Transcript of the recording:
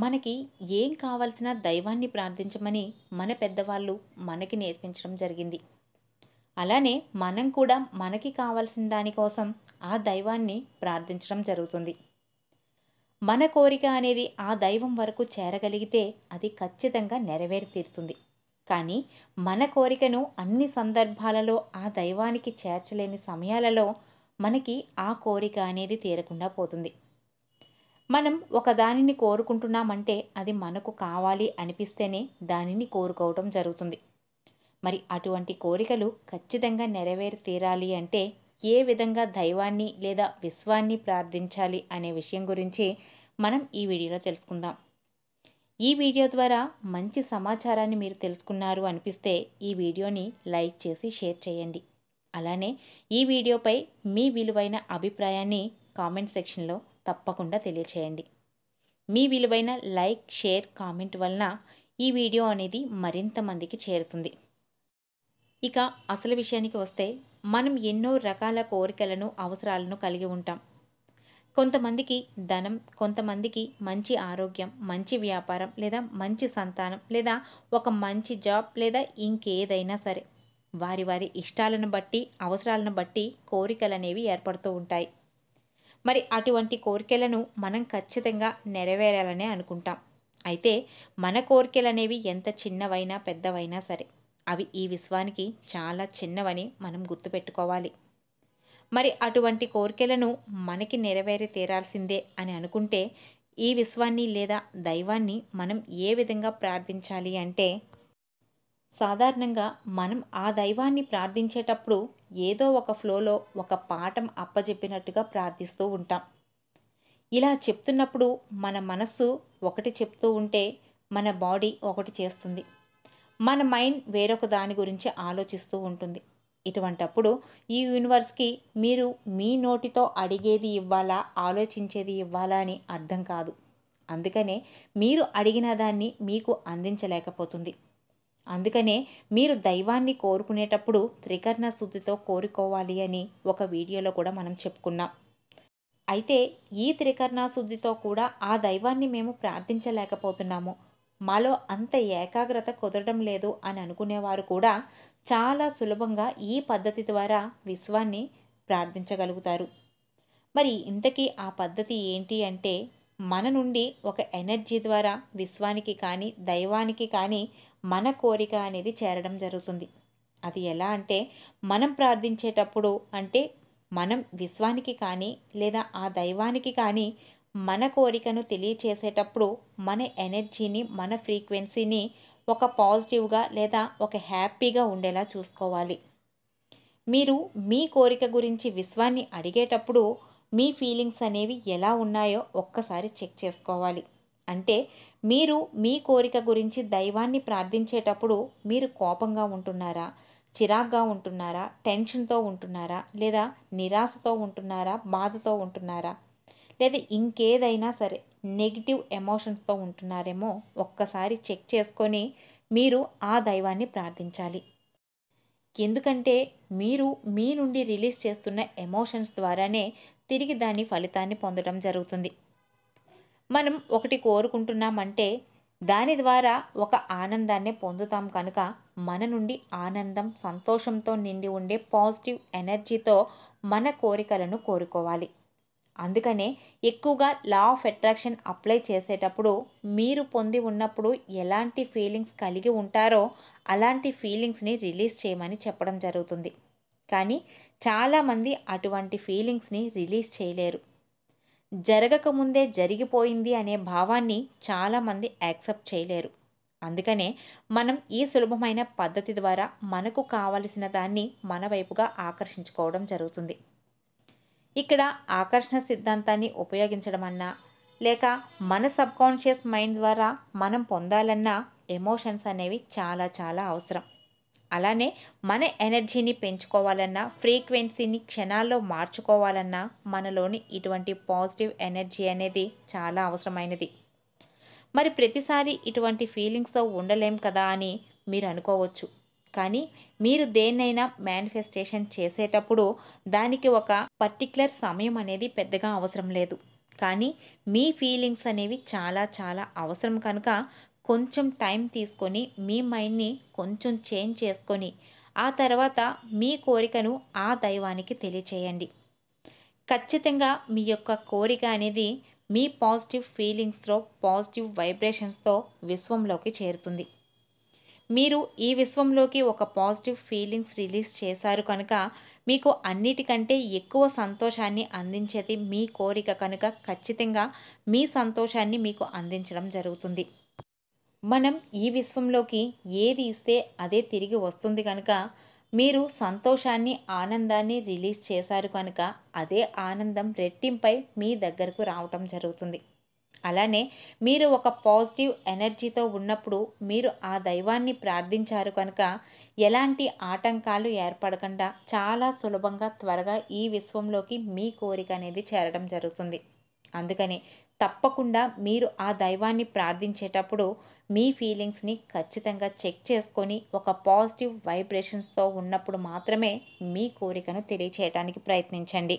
మనకి ఏం కావాల్సిన దైవాన్ని ప్రార్థించమని మన పెద్దవాళ్ళు మనకి నేర్పించడం జరిగింది అలానే మనం కూడా మనకి కావాల్సిన దానికోసం ఆ దైవాన్ని ప్రార్థించడం జరుగుతుంది మన కోరిక అనేది ఆ దైవం వరకు చేరగలిగితే అది ఖచ్చితంగా నెరవేరి తీరుతుంది కానీ మన కోరికను అన్ని సందర్భాలలో ఆ దైవానికి చేర్చలేని సమయాలలో మనకి ఆ కోరిక అనేది తీరకుండా పోతుంది మనం ఒక దానిని కోరుకుంటున్నామంటే అది మనకు కావాలి అనిపిస్తేనే దానిని కోరుకోవటం జరుగుతుంది మరి అటువంటి కోరికలు ఖచ్చితంగా నెరవేరి తీరాలి అంటే ఏ విధంగా దైవాన్ని లేదా విశ్వాన్ని ప్రార్థించాలి అనే విషయం గురించి మనం ఈ వీడియోలో తెలుసుకుందాం ఈ వీడియో ద్వారా మంచి సమాచారాన్ని మీరు తెలుసుకున్నారు అనిపిస్తే ఈ వీడియోని లైక్ చేసి షేర్ చేయండి అలానే ఈ వీడియోపై మీ విలువైన అభిప్రాయాన్ని కామెంట్ సెక్షన్లో తప్పకుండా తెలియచేయండి మీ విలువైన లైక్ షేర్ కామెంట్ వలన ఈ వీడియో అనేది మరింత మందికి చేరుతుంది ఇక అసలు విషయానికి వస్తే మనం ఎన్నో రకాల కోరికలను అవసరాలను కలిగి ఉంటాం కొంతమందికి ధనం కొంతమందికి మంచి ఆరోగ్యం మంచి వ్యాపారం లేదా మంచి సంతానం లేదా ఒక మంచి జాబ్ లేదా ఇంకేదైనా సరే వారి వారి ఇష్టాలను బట్టి అవసరాలను బట్టి కోరికలు అనేవి ఏర్పడుతూ ఉంటాయి మరి అటువంటి కోరికలను మనం ఖచ్చితంగా నెరవేరాలనే అనుకుంటాం అయితే మన కోరికలు అనేవి ఎంత చిన్నవైనా పెద్దవైనా సరే అవి ఈ విశ్వానికి చాలా చిన్నవని మనం గుర్తుపెట్టుకోవాలి మరి అటువంటి కోరికలను మనకి నెరవేరి తీరాల్సిందే అని అనుకుంటే ఈ విశ్వాన్ని లేదా దైవాన్ని మనం ఏ విధంగా ప్రార్థించాలి అంటే సాధారణంగా మనం ఆ దైవాన్ని ప్రార్థించేటప్పుడు ఏదో ఒక ఫ్లోలో ఒక పాఠం అప్పజెప్పినట్టుగా ప్రార్థిస్తూ ఉంటాం ఇలా చెప్తున్నప్పుడు మన మనస్సు ఒకటి చెప్తూ ఉంటే మన బాడీ ఒకటి చేస్తుంది మన మైండ్ వేరొక దాని గురించి ఆలోచిస్తూ ఉంటుంది ఇటువంటప్పుడు ఈ యూనివర్స్కి మీరు మీ నోటితో అడిగేది ఇవ్వాలా ఆలోచించేది ఇవ్వాలా అని అర్థం కాదు అందుకనే మీరు అడిగిన దాన్ని మీకు అందించలేకపోతుంది అందుకనే మీరు దైవాన్ని కోరుకునేటప్పుడు త్రికర్ణ శుద్ధితో కోరుకోవాలి అని ఒక వీడియోలో కూడా మనం చెప్పుకున్నాం అయితే ఈ త్రికర్ణ శుద్ధితో కూడా ఆ దైవాన్ని మేము ప్రార్థించలేకపోతున్నాము మాలో అంత ఏకాగ్రత కుదరడం లేదు అని అనుకునేవారు కూడా చాలా సులభంగా ఈ పద్ధతి ద్వారా విశ్వాన్ని ప్రార్థించగలుగుతారు మరి ఇంతకీ ఆ పద్ధతి ఏంటి అంటే మన నుండి ఒక ఎనర్జీ ద్వారా విశ్వానికి కానీ దైవానికి కానీ మన కోరిక అనేది చేరడం జరుగుతుంది అది ఎలా అంటే మనం ప్రార్థించేటప్పుడు అంటే మనం విశ్వానికి కానీ లేదా ఆ దైవానికి కానీ మన కోరికను తెలియచేసేటప్పుడు మన ఎనర్జీని మన ఫ్రీక్వెన్సీని ఒక పాజిటివ్గా లేదా ఒక హ్యాపీగా ఉండేలా చూసుకోవాలి మీరు మీ కోరిక గురించి విశ్వాన్ని అడిగేటప్పుడు మీ ఫీలింగ్స్ అనేవి ఎలా ఉన్నాయో ఒక్కసారి చెక్ చేసుకోవాలి అంటే మీరు మీ కోరిక గురించి దైవాన్ని ప్రార్థించేటప్పుడు మీరు కోపంగా ఉంటున్నారా చిరాగ్గా ఉంటున్నారా టెన్షన్తో ఉంటున్నారా లేదా నిరాశతో ఉంటున్నారా బాధతో ఉంటున్నారా లేదా ఇంకేదైనా సరే నెగిటివ్ ఎమోషన్స్తో ఉంటున్నారేమో ఒక్కసారి చెక్ చేసుకొని మీరు ఆ దైవాన్ని ప్రార్థించాలి ఎందుకంటే మీరు మీ నుండి రిలీజ్ చేస్తున్న ఎమోషన్స్ ద్వారానే తిరిగి దాని ఫలితాన్ని పొందడం జరుగుతుంది మనం ఒకటి కోరుకుంటున్నామంటే దాని ద్వారా ఒక ఆనందాన్ని పొందుతాం కనుక మన నుండి ఆనందం సంతోషంతో నిండి ఉండే పాజిటివ్ ఎనర్జీతో మన కోరికలను కోరుకోవాలి అందుకనే ఎక్కువగా లా ఆఫ్ అట్రాక్షన్ అప్లై చేసేటప్పుడు మీరు పొంది ఉన్నప్పుడు ఎలాంటి ఫీలింగ్స్ కలిగి ఉంటారో అలాంటి ఫీలింగ్స్ని రిలీజ్ చేయమని చెప్పడం జరుగుతుంది కానీ చాలామంది అటువంటి ఫీలింగ్స్ని రిలీజ్ చేయలేరు జరగకముందే జరిగిపోయింది అనే భావాన్ని చాలామంది యాక్సెప్ట్ చేయలేరు అందుకనే మనం ఈ సులభమైన పద్ధతి ద్వారా మనకు కావలసిన దాన్ని మన వైపుగా ఆకర్షించుకోవడం జరుగుతుంది ఇక్కడ ఆకర్షణ సిద్ధాంతాన్ని ఉపయోగించడం అన్నా లేక మన సబ్కాన్షియస్ మైండ్ ద్వారా మనం పొందాలన్నా ఎమోషన్స్ అనేవి చాలా చాలా అవసరం అలానే మన ఎనర్జీని పెంచుకోవాలన్నా ఫ్రీక్వెన్సీని క్షణాల్లో మార్చుకోవాలన్నా మనలోని ఇటువంటి పాజిటివ్ ఎనర్జీ అనేది చాలా అవసరమైనది మరి ప్రతిసారి ఇటువంటి ఫీలింగ్స్తో ఉండలేం కదా అని మీరు అనుకోవచ్చు కానీ మీరు దేన్నైనా మేనిఫెస్టేషన్ చేసేటప్పుడు దానికి ఒక పర్టిక్యులర్ సమయం అనేది పెద్దగా అవసరం లేదు కానీ మీ ఫీలింగ్స్ అనేవి చాలా చాలా అవసరం కనుక కొంచెం టైం తీసుకొని మీ మైండ్ని కొంచెం చేంజ్ చేసుకొని ఆ తర్వాత మీ కోరికను ఆ దైవానికి తెలియచేయండి ఖచ్చితంగా మీ యొక్క కోరిక అనేది మీ పాజిటివ్ ఫీలింగ్స్లో పాజిటివ్ వైబ్రేషన్స్తో విశ్వంలోకి చేరుతుంది మీరు ఈ విశ్వంలోకి ఒక పాజిటివ్ ఫీలింగ్స్ రిలీజ్ చేశారు కనుక మీకు అన్నిటికంటే ఎక్కువ సంతోషాన్ని అందించేది మీ కోరిక కనుక ఖచ్చితంగా మీ సంతోషాన్ని మీకు అందించడం జరుగుతుంది మనం ఈ విశ్వంలోకి ఏది ఇస్తే అదే తిరిగి వస్తుంది కనుక మీరు సంతోషాన్ని ఆనందాన్ని రిలీజ్ చేశారు కనుక అదే ఆనందం రెట్టింపై మీ దగ్గరకు రావటం జరుగుతుంది అలానే మీరు ఒక పాజిటివ్ ఎనర్జీతో ఉన్నప్పుడు మీరు ఆ దైవాన్ని ప్రార్థించారు కనుక ఎలాంటి ఆటంకాలు ఏర్పడకుండా చాలా సులభంగా త్వరగా ఈ విశ్వంలోకి మీ కోరిక అనేది చేరడం జరుగుతుంది అందుకని తప్పకుండా మీరు ఆ దైవాన్ని ప్రార్థించేటప్పుడు మీ ఫీలింగ్స్ని ఖచ్చితంగా చెక్ చేసుకొని ఒక పాజిటివ్ వైబ్రేషన్స్తో ఉన్నప్పుడు మాత్రమే మీ కోరికను తెలియచేయటానికి ప్రయత్నించండి